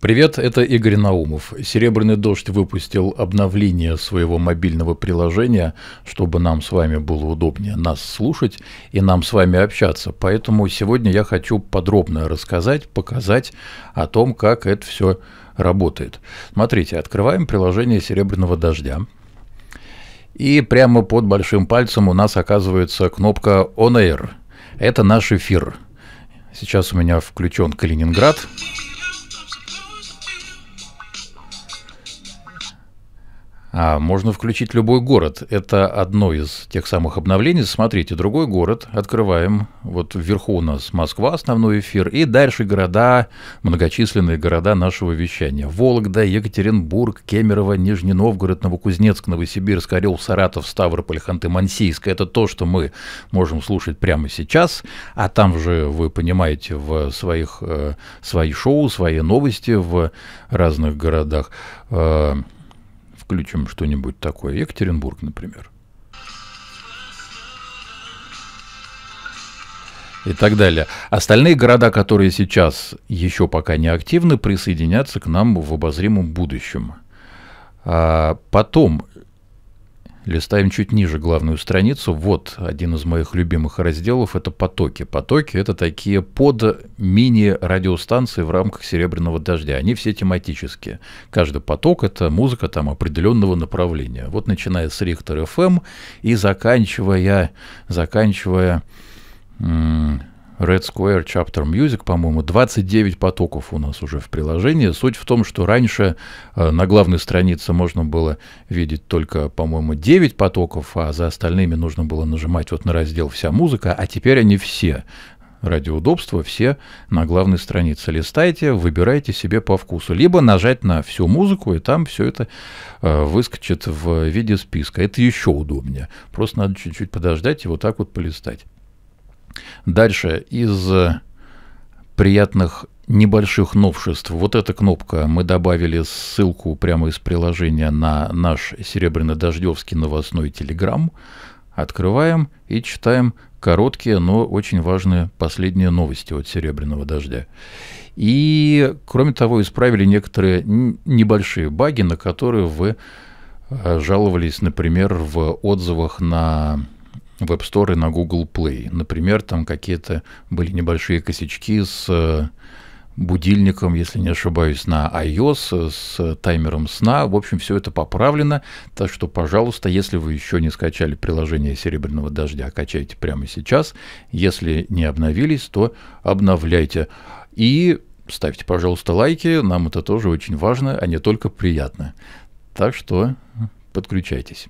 Привет, это Игорь Наумов. Серебряный дождь выпустил обновление своего мобильного приложения, чтобы нам с вами было удобнее нас слушать и нам с вами общаться. Поэтому сегодня я хочу подробно рассказать, показать о том, как это все работает. Смотрите, открываем приложение Серебряного дождя. И прямо под большим пальцем у нас оказывается кнопка On Air. Это наш эфир. Сейчас у меня включен Калининград. Калининград. А можно включить любой город. Это одно из тех самых обновлений. Смотрите, другой город открываем. Вот вверху у нас Москва, основной эфир. И дальше города, многочисленные города нашего вещания. Вологда, Екатеринбург, Кемерово, Нижний Новгород, Новокузнецк, Новосибирск, Орел, Саратов, Ставрополь, Ханты-Мансийск. Это то, что мы можем слушать прямо сейчас. А там же, вы понимаете, в своих, э, свои шоу, свои новости в разных городах. Э, включим что-нибудь такое. Екатеринбург, например. И так далее. Остальные города, которые сейчас еще пока не активны, присоединятся к нам в обозримом будущем. А потом Листаем чуть ниже главную страницу. Вот один из моих любимых разделов – это потоки. Потоки – это такие под мини-радиостанции в рамках «Серебряного дождя». Они все тематические. Каждый поток – это музыка там определенного направления. Вот начиная с Рихтер ФМ и заканчивая, заканчивая Red Square Chapter Music, по-моему, 29 потоков у нас уже в приложении. Суть в том, что раньше э, на главной странице можно было видеть только, по-моему, 9 потоков, а за остальными нужно было нажимать вот на раздел «Вся музыка», а теперь они все ради удобства все на главной странице листайте, выбирайте себе по вкусу. Либо нажать на всю музыку, и там все это э, выскочит в виде списка. Это еще удобнее. Просто надо чуть-чуть подождать и вот так вот полистать. Дальше из э, приятных небольших новшеств. Вот эта кнопка, мы добавили ссылку прямо из приложения на наш Серебряно-Дождевский новостной телеграм. Открываем и читаем короткие, но очень важные последние новости от «Серебряного дождя». И, кроме того, исправили некоторые небольшие баги, на которые вы э, жаловались, например, в отзывах на в App Store и на Google Play. Например, там какие-то были небольшие косячки с э, будильником, если не ошибаюсь, на iOS, с таймером сна. В общем, все это поправлено. Так что, пожалуйста, если вы еще не скачали приложение «Серебряного дождя», качайте прямо сейчас. Если не обновились, то обновляйте. И ставьте, пожалуйста, лайки. Нам это тоже очень важно, а не только приятно. Так что подключайтесь.